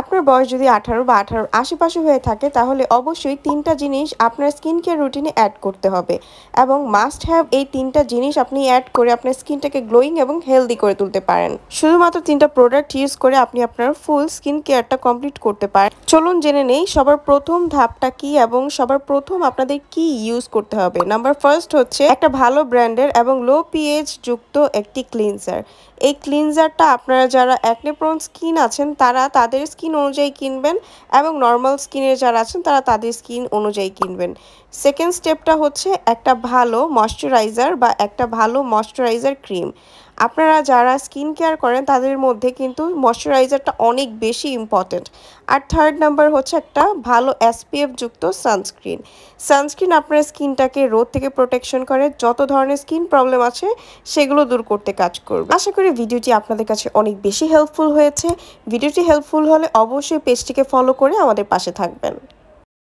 আপনার বয়স যদি আঠারো বা আঠারো আশেপাশে হয়ে থাকে তাহলে অবশ্যই তিনটা জিনিস আপনার স্কিন কেয়ার রুটিনে অ্যাড করতে হবে এবং মাস্ট হ্যাভ এই তিনটা জিনিস আপনি অ্যাড করে আপনার স্কিনটাকে গ্লোয়িং এবং হেলদি করে তুলতে পারেন শুধুমাত্র তিনটা প্রোডাক্ট ইউজ করে আপনি আপনার ফুল স্কিন কেয়ারটা কমপ্লিট করতে পারেন চলুন জেনে নেই সবার প্রথম ধাপটা কি এবং সবার প্রথম আপনাদের কি ইউজ করতে হবে নাম্বার ফার্স্ট হচ্ছে একটা ভালো ব্র্যান্ডের এবং লো পিএইচ যুক্ত একটি ক্লিনজার এই ক্লিনজারটা আপনারা যারা অ্যাকনেপ্রন স্কিন আছেন তারা তাদের স্কিন স্কিন অনুযায়ী কিনবেন এবং নর্মাল স্কিনের যারা আছেন তারা তাদের স্কিন অনুযায়ী কিনবেন সেকেন্ড স্টেপটা হচ্ছে একটা ভালো ময়শ্চারাইজার বা একটা ভালো ময়শ্চারাইজার ক্রিম আপনারা যারা স্কিন কেয়ার করেন তাদের মধ্যে কিন্তু ময়শ্চারাইজারটা অনেক বেশি ইম্পর্ট্যান্ট আর থার্ড নাম্বার হচ্ছে একটা ভালো এসপিএফ যুক্ত সানস্ক্রিন সানস্ক্রিন আপনার স্কিনটাকে রোদ থেকে প্রোটেকশন করে যত ধরনের স্কিন প্রবলেম আছে সেগুলো দূর করতে কাজ করবে আশা করি ভিডিওটি আপনাদের কাছে অনেক বেশি হেল্পফুল হয়েছে ভিডিওটি হেল্পফুল হলে অবশ্যই পেজটিকে ফলো করে আমাদের পাশে থাকবেন